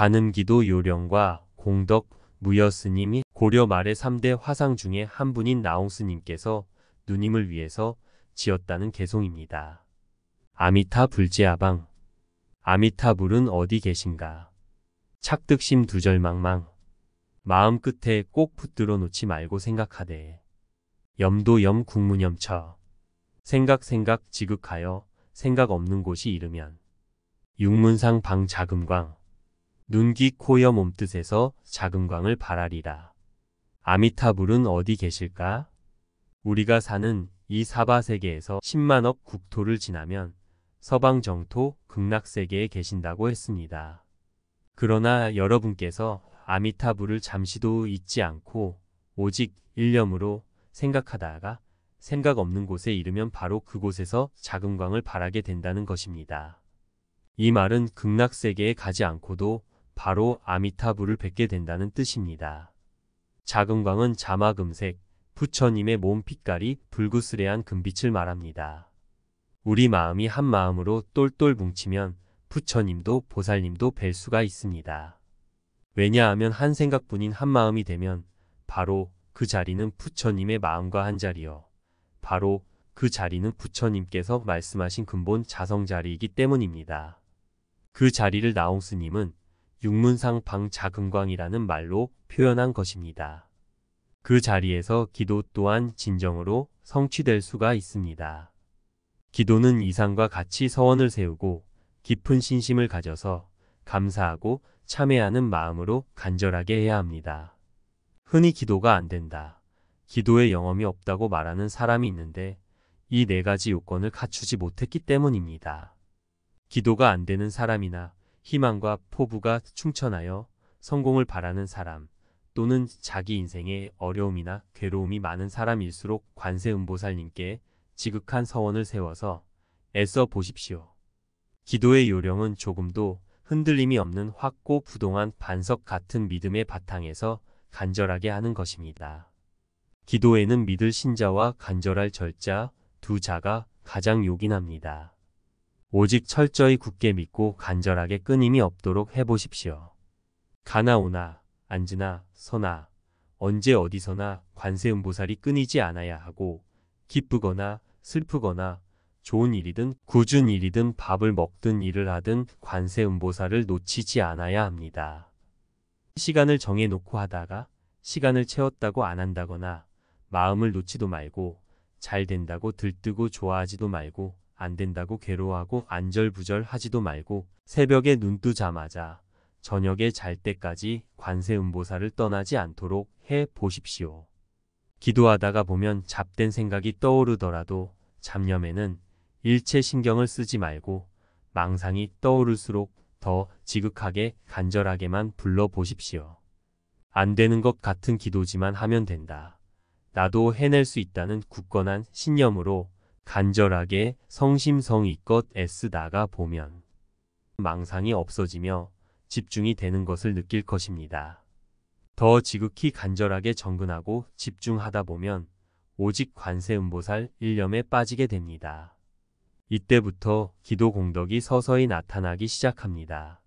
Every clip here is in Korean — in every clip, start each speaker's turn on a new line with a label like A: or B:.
A: 관음기도 요령과 공덕, 무여스님이 고려 말의 3대 화상 중에 한 분인 나홍스님께서 누님을 위해서 지었다는 개송입니다. 아미타 불지아방 아미타불은 어디 계신가? 착득심 두절망망 마음 끝에 꼭 붙들어 놓지 말고 생각하되 염도염 국문염처 생각 생각 지극하여 생각 없는 곳이 이르면 육문상 방자금광 눈기 코여 몸뜻에서 작은 광을바라리라 아미타불은 어디 계실까? 우리가 사는 이 사바세계에서 10만억 국토를 지나면 서방 정토 극락세계에 계신다고 했습니다. 그러나 여러분께서 아미타불을 잠시도 잊지 않고 오직 일념으로 생각하다가 생각 없는 곳에 이르면 바로 그곳에서 작은 광을바라게 된다는 것입니다. 이 말은 극락세계에 가지 않고도 바로 아미타불을 뵙게 된다는 뜻입니다. 자금광은 자마금색, 부처님의 몸 빛깔이 불구스레한 금빛을 말합니다. 우리 마음이 한 마음으로 똘똘 뭉치면 부처님도 보살님도 뵐 수가 있습니다. 왜냐하면 한 생각뿐인 한 마음이 되면 바로 그 자리는 부처님의 마음과 한 자리요. 바로 그 자리는 부처님께서 말씀하신 근본 자성 자리이기 때문입니다. 그 자리를 나홍스님은 육문상 방자금광이라는 말로 표현한 것입니다. 그 자리에서 기도 또한 진정으로 성취될 수가 있습니다. 기도는 이상과 같이 서원을 세우고 깊은 신심을 가져서 감사하고 참회하는 마음으로 간절하게 해야 합니다. 흔히 기도가 안 된다. 기도에 영험이 없다고 말하는 사람이 있는데 이 네 가지 요건을 갖추지 못했기 때문입니다. 기도가 안 되는 사람이나 희망과 포부가 충천하여 성공을 바라는 사람 또는 자기 인생의 어려움이나 괴로움이 많은 사람일수록 관세음보살님께 지극한 서원을 세워서 애써 보십시오. 기도의 요령은 조금도 흔들림이 없는 확고 부동한 반석 같은 믿음의 바탕에서 간절하게 하는 것입니다. 기도에는 믿을 신자와 간절할 절자 두 자가 가장 요긴합니다. 오직 철저히 굳게 믿고 간절하게 끊임이 없도록 해보십시오. 가나 오나 안지나 서나 언제 어디서나 관세음보살이 끊이지 않아야 하고 기쁘거나 슬프거나 좋은 일이든 구은 일이든 밥을 먹든 일을 하든 관세음보살을 놓치지 않아야 합니다. 시간을 정해놓고 하다가 시간을 채웠다고 안 한다거나 마음을 놓지도 말고 잘 된다고 들뜨고 좋아하지도 말고 안 된다고 괴로워하고 안절부절하지도 말고 새벽에 눈뜨자마자 저녁에 잘 때까지 관세음보사를 떠나지 않도록 해 보십시오. 기도하다가 보면 잡된 생각이 떠오르더라도 잡념에는 일체 신경을 쓰지 말고 망상이 떠오를수록 더 지극하게 간절하게만 불러보십시오. 안 되는 것 같은 기도지만 하면 된다. 나도 해낼 수 있다는 굳건한 신념으로 간절하게 성심성의껏 애쓰다가 보면 망상이 없어지며 집중이 되는 것을 느낄 것입니다. 더 지극히 간절하게 정근하고 집중하다 보면 오직 관세음보살 일념에 빠지게 됩니다. 이때부터 기도 공덕이 서서히 나타나기 시작합니다.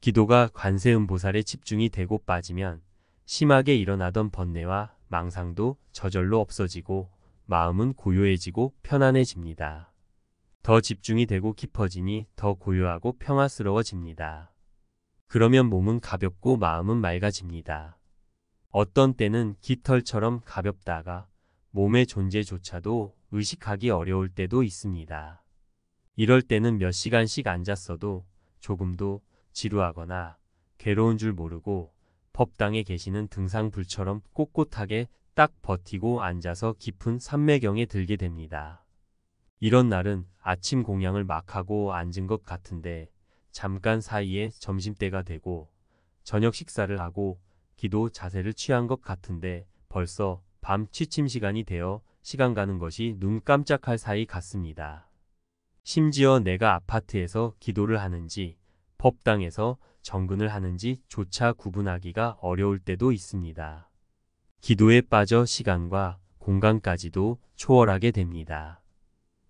A: 기도가 관세음보살에 집중이 되고 빠지면 심하게 일어나던 번뇌와 망상도 저절로 없어지고 마음은 고요해지고 편안해집니다. 더 집중이 되고 깊어지니 더 고요하고 평화스러워집니다. 그러면 몸은 가볍고 마음은 맑아집니다. 어떤 때는 깃털처럼 가볍다가 몸의 존재조차도 의식하기 어려울 때도 있습니다. 이럴 때는 몇 시간씩 앉았어도 조금도 지루하거나 괴로운 줄 모르고 법당에 계시는 등산불처럼 꼿꼿하게 딱 버티고 앉아서 깊은 산매경에 들게 됩니다. 이런 날은 아침 공양을 막 하고 앉은 것 같은데 잠깐 사이에 점심때가 되고 저녁 식사를 하고 기도 자세를 취한 것 같은데 벌써 밤 취침 시간이 되어 시간 가는 것이 눈 깜짝할 사이 같습니다. 심지어 내가 아파트에서 기도를 하는지 법당에서 정근을 하는지 조차 구분하기가 어려울 때도 있습니다. 기도에 빠져 시간과 공간까지도 초월하게 됩니다.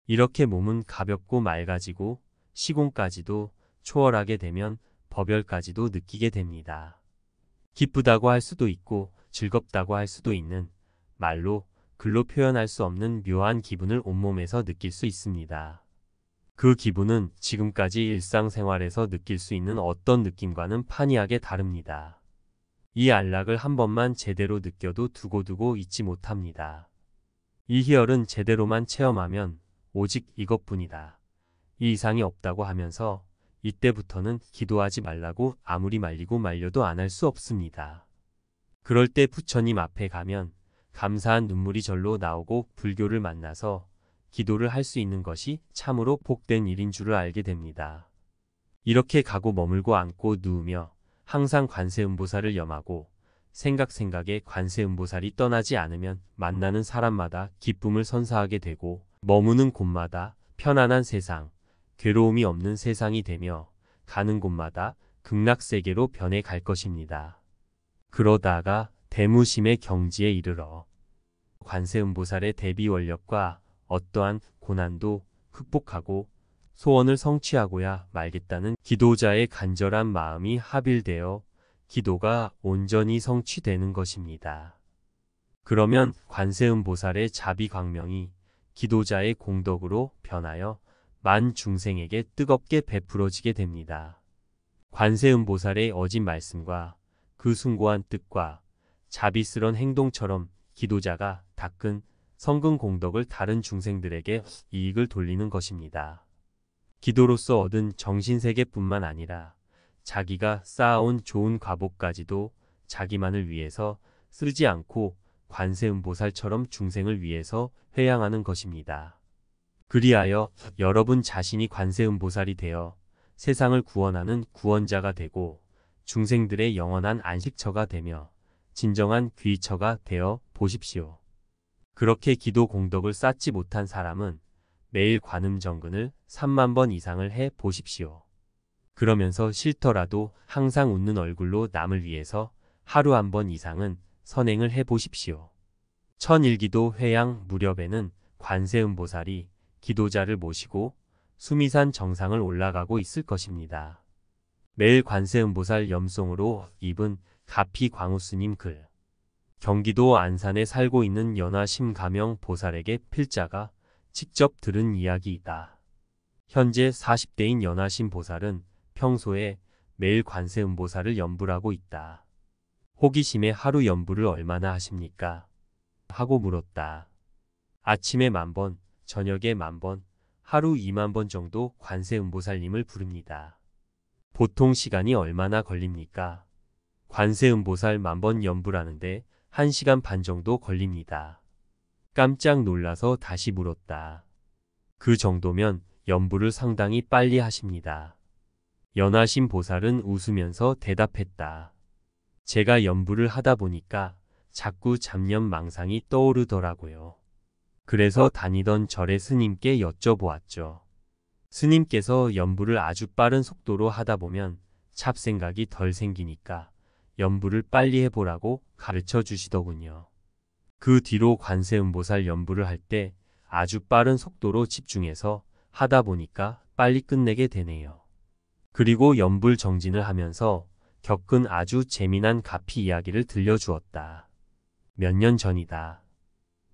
A: 이렇게 몸은 가볍고 맑아지고 시공까지도 초월하게 되면 법열까지도 느끼게 됩니다. 기쁘다고 할 수도 있고 즐겁다고 할 수도 있는 말로 글로 표현할 수 없는 묘한 기분을 온몸에서 느낄 수 있습니다. 그 기분은 지금까지 일상생활에서 느낄 수 있는 어떤 느낌과는 판이하게 다릅니다. 이 안락을 한 번만 제대로 느껴도 두고두고 잊지 못합니다. 이 희열은 제대로만 체험하면 오직 이것뿐이다. 이 이상이 없다고 하면서 이때부터는 기도하지 말라고 아무리 말리고 말려도 안 할 수 없습니다. 그럴 때 부처님 앞에 가면 감사한 눈물이 절로 나오고 불교를 만나서 기도를 할 수 있는 것이 참으로 복된 일인 줄을 알게 됩니다. 이렇게 가고 머물고 앉고 누우며 항상 관세음보살을 염하고 생각 생각에 관세음보살이 떠나지 않으면 만나는 사람마다 기쁨을 선사하게 되고 머무는 곳마다 편안한 세상, 괴로움이 없는 세상이 되며 가는 곳마다 극락세계로 변해갈 것입니다. 그러다가 대무심의 경지에 이르러 관세음보살의 대비원력과 어떠한 고난도 극복하고 소원을 성취하고야 말겠다는 기도자의 간절한 마음이 합일되어 기도가 온전히 성취되는 것입니다. 그러면 관세음보살의 자비광명이 기도자의 공덕으로 변하여 만 중생에게 뜨겁게 베풀어지게 됩니다. 관세음보살의 어진 말씀과 그 숭고한 뜻과 자비스런 행동처럼 기도자가 닦은 성근 공덕을 다른 중생들에게 이익을 돌리는 것입니다. 기도로서 얻은 정신세계뿐만 아니라 자기가 쌓아온 좋은 과보까지도 자기만을 위해서 쓰지 않고 관세음보살처럼 중생을 위해서 회양하는 것입니다. 그리하여 여러분 자신이 관세음보살이 되어 세상을 구원하는 구원자가 되고 중생들의 영원한 안식처가 되며 진정한 귀처가 되어 보십시오. 그렇게 기도 공덕을 쌓지 못한 사람은 매일 관음정근을 3만 번 이상을 해 보십시오. 그러면서 싫더라도 항상 웃는 얼굴로 남을 위해서 하루 한 번 이상은 선행을 해 보십시오. 천일기도 회양 무렵에는 관세음보살이 기도자를 모시고 수미산 정상을 올라가고 있을 것입니다. 매일 관세음보살 염송으로 입은 가피 광우스님 글 경기도 안산에 살고 있는 연화심 가명 보살에게 필자가 직접 들은 이야기이다. 현재 40대인 연하신 보살은 평소에 매일 관세음보살을 염불하고 있다. 호기심에 하루 염불을 얼마나 하십니까? 하고 물었다. 아침에 만번, 저녁에 만번, 하루 2만번 정도 관세음보살님을 부릅니다. 보통 시간이 얼마나 걸립니까? 관세음보살 만 번 염불하는데 1시간 반 정도 걸립니다. 깜짝 놀라서 다시 물었다. 그 정도면 연부를 상당히 빨리 하십니다. 연하신 보살은 웃으면서 대답했다. 제가 연부를 하다 보니까 자꾸 잡념 망상이 떠오르더라고요. 그래서 다니던 절의 스님께 여쭤보았죠. 스님께서 연부를 아주 빠른 속도로 하다 보면 찹 생각이 덜 생기니까 연부를 빨리 해보라고 가르쳐 주시더군요. 그 뒤로 관세음보살 연부를 할 때 아주 빠른 속도로 집중해서 하다 보니까 빨리 끝내게 되네요. 그리고 연불 정진을 하면서 겪은 아주 재미난 가피 이야기를 들려주었다. 몇 년 전이다.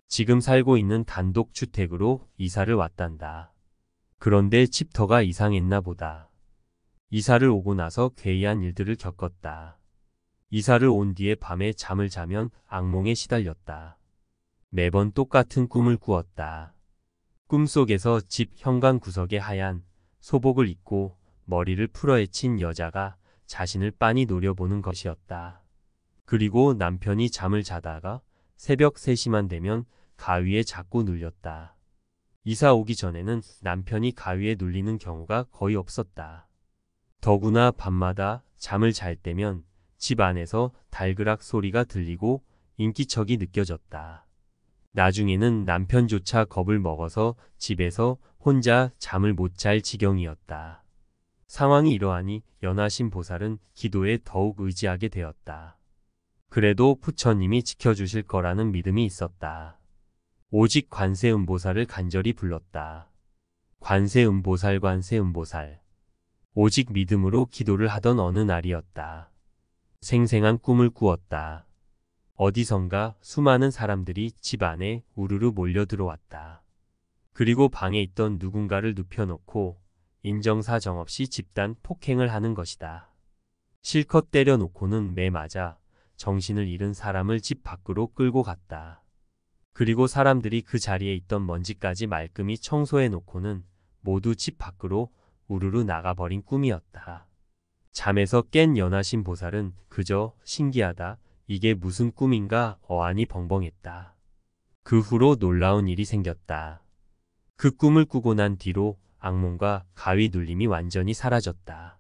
A: 지금 살고 있는 단독주택으로 이사를 왔단다. 그런데 집터가 이상했나 보다. 이사를 오고 나서 괴이한 일들을 겪었다. 이사를 온 뒤에 밤에 잠을 자면 악몽에 시달렸다. 매번 똑같은 꿈을 꾸었다. 꿈속에서 집 현관 구석에 하얀 소복을 입고 머리를 풀어헤친 여자가 자신을 빤히 노려보는 것이었다. 그리고 남편이 잠을 자다가 새벽 3시만 되면 가위에 자꾸 눌렸다. 이사 오기 전에는 남편이 가위에 눌리는 경우가 거의 없었다. 더구나 밤마다 잠을 잘 때면 집 안에서 달그락 소리가 들리고 인기척이 느껴졌다. 나중에는 남편조차 겁을 먹어서 집에서 혼자 잠을 못 잘 지경이었다. 상황이 이러하니 연하신 보살은 기도에 더욱 의지하게 되었다. 그래도 부처님이 지켜주실 거라는 믿음이 있었다. 오직 관세음보살을 간절히 불렀다. 관세음보살 관세음보살 오직 믿음으로 기도를 하던 어느 날이었다. 생생한 꿈을 꾸었다. 어디선가 수많은 사람들이 집 안에 우르르 몰려 들어왔다. 그리고 방에 있던 누군가를 눕혀놓고 인정사정 없이 집단 폭행을 하는 것이다. 실컷 때려놓고는 매 맞아 정신을 잃은 사람을 집 밖으로 끌고 갔다. 그리고 사람들이 그 자리에 있던 먼지까지 말끔히 청소해놓고는 모두 집 밖으로 우르르 나가버린 꿈이었다. 잠에서 깬 연하신 보살은 그저 신기하다. 이게 무슨 꿈인가 어안이 벙벙했다. 그 후로 놀라운 일이 생겼다. 그 꿈을 꾸고 난 뒤로 악몽과 가위 눌림이 완전히 사라졌다.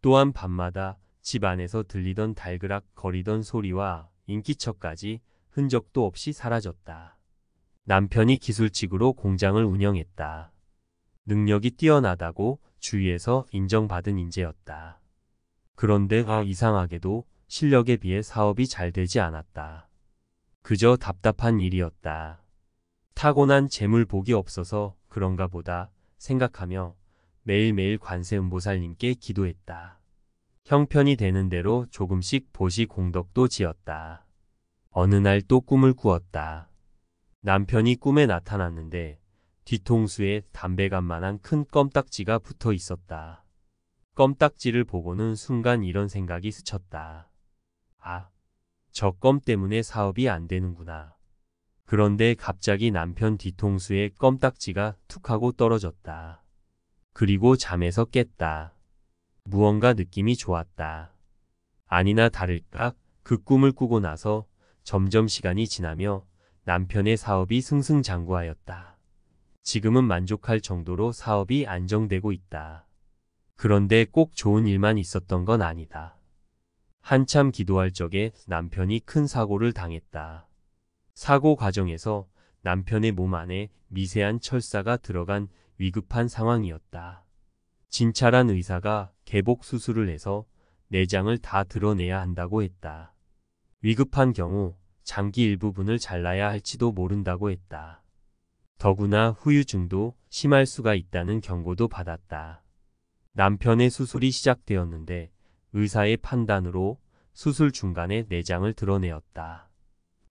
A: 또한 밤마다 집 안에서 들리던 달그락 거리던 소리와 인기척까지 흔적도 없이 사라졌다. 남편이 기술직으로 공장을 운영했다. 능력이 뛰어나다고 주위에서 인정받은 인재였다. 그런데 아 이상하게도 실력에 비해 사업이 잘 되지 않았다. 그저 답답한 일이었다. 타고난 재물복이 없어서 그런가 보다 생각하며 매일매일 관세음보살님께 기도했다. 형편이 되는 대로 조금씩 보시 공덕도 지었다. 어느 날 또 꿈을 꾸었다. 남편이 꿈에 나타났는데 뒤통수에 담배간만한 큰 껌딱지가 붙어 있었다. 껌딱지를 보고는 순간 이런 생각이 스쳤다. 아, 저 껌 때문에 사업이 안 되는구나. 그런데 갑자기 남편 뒤통수에 껌딱지가 툭 하고 떨어졌다. 그리고 잠에서 깼다. 무언가 느낌이 좋았다. 아니나 다를까 그 꿈을 꾸고 나서 점점 시간이 지나며 남편의 사업이 승승장구하였다. 지금은 만족할 정도로 사업이 안정되고 있다. 그런데 꼭 좋은 일만 있었던 건 아니다. 한참 기도할 적에 남편이 큰 사고를 당했다. 사고 과정에서 남편의 몸 안에 미세한 철사가 들어간 위급한 상황이었다. 진찰한 의사가 개복 수술을 해서 내장을 다 드러내야 한다고 했다. 위급한 경우 장기 일부분을 잘라야 할지도 모른다고 했다. 더구나 후유증도 심할 수가 있다는 경고도 받았다. 남편의 수술이 시작되었는데 의사의 판단으로 수술 중간에 내장을 드러내었다.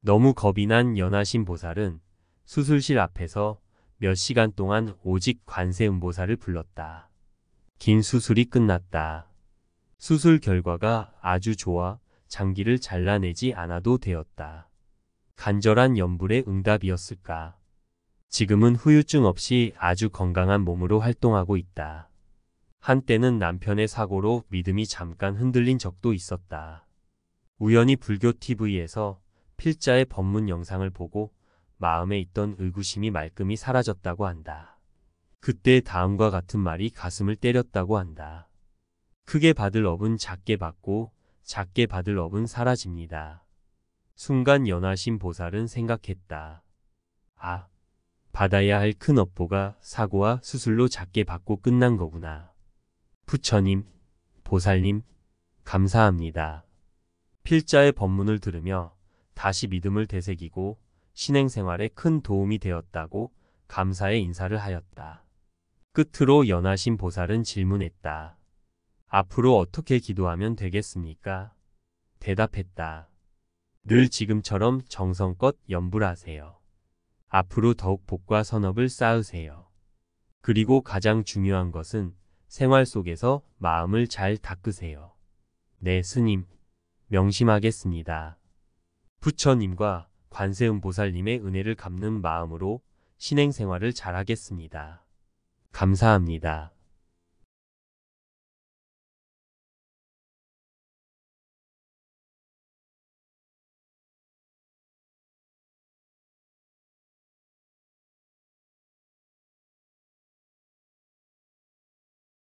A: 너무 겁이 난 연하신 보살은 수술실 앞에서 몇 시간 동안 오직 관세음보살을 불렀다. 긴 수술이 끝났다. 수술 결과가 아주 좋아 장기를 잘라내지 않아도 되었다. 간절한 연불의 응답이었을까. 지금은 후유증 없이 아주 건강한 몸으로 활동하고 있다. 한때는 남편의 사고로 믿음이 잠깐 흔들린 적도 있었다. 우연히 불교 TV에서 필자의 법문 영상을 보고 마음에 있던 의구심이 말끔히 사라졌다고 한다. 그때 다음과 같은 말이 가슴을 때렸다고 한다. 크게 받을 업은 작게 받고 작게 받을 업은 사라집니다. 순간 연하신 보살은 생각했다. 아, 받아야 할 큰 업보가 사고와 수술로 작게 받고 끝난 거구나. 부처님, 보살님, 감사합니다. 필자의 법문을 들으며 다시 믿음을 되새기고 신행생활에 큰 도움이 되었다고 감사의 인사를 하였다. 끝으로 연하신 보살은 질문했다. 앞으로 어떻게 기도하면 되겠습니까? 대답했다. 늘 지금처럼 정성껏 염불하세요. 앞으로 더욱 복과 선업을 쌓으세요. 그리고 가장 중요한 것은 생활 속에서 마음을 잘 닦으세요. 네, 스님. 명심하겠습니다. 부처님과 관세음보살님의 은혜를 갚는 마음으로 신행생활을 잘하겠습니다. 감사합니다.